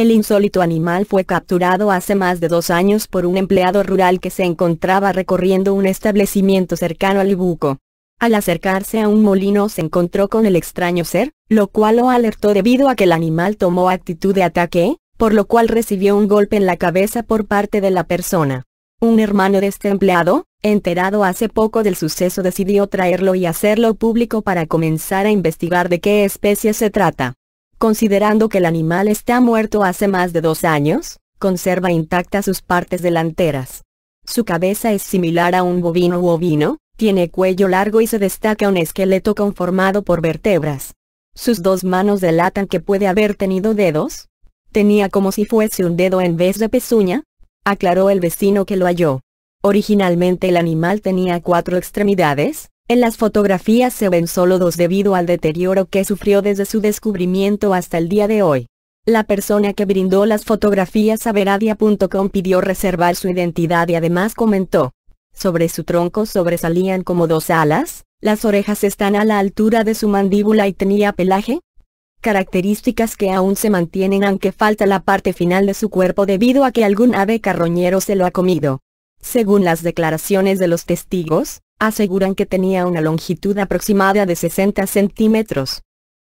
El insólito animal fue capturado hace más de dos años por un empleado rural que se encontraba recorriendo un establecimiento cercano al Ibuco. Al acercarse a un molino se encontró con el extraño ser, lo cual lo alertó debido a que el animal tomó actitud de ataque, por lo cual recibió un golpe en la cabeza por parte de la persona. Un hermano de este empleado, enterado hace poco del suceso decidió traerlo y hacerlo público para comenzar a investigar de qué especie se trata considerando que el animal está muerto hace más de dos años, conserva intactas sus partes delanteras. Su cabeza es similar a un bovino u ovino, tiene cuello largo y se destaca un esqueleto conformado por vértebras. Sus dos manos delatan que puede haber tenido dedos. Tenía como si fuese un dedo en vez de pezuña, aclaró el vecino que lo halló. Originalmente el animal tenía cuatro extremidades, en las fotografías se ven solo dos debido al deterioro que sufrió desde su descubrimiento hasta el día de hoy. La persona que brindó las fotografías a Veradia.com pidió reservar su identidad y además comentó. Sobre su tronco sobresalían como dos alas, las orejas están a la altura de su mandíbula y tenía pelaje. Características que aún se mantienen aunque falta la parte final de su cuerpo debido a que algún ave carroñero se lo ha comido. Según las declaraciones de los testigos, aseguran que tenía una longitud aproximada de 60 centímetros.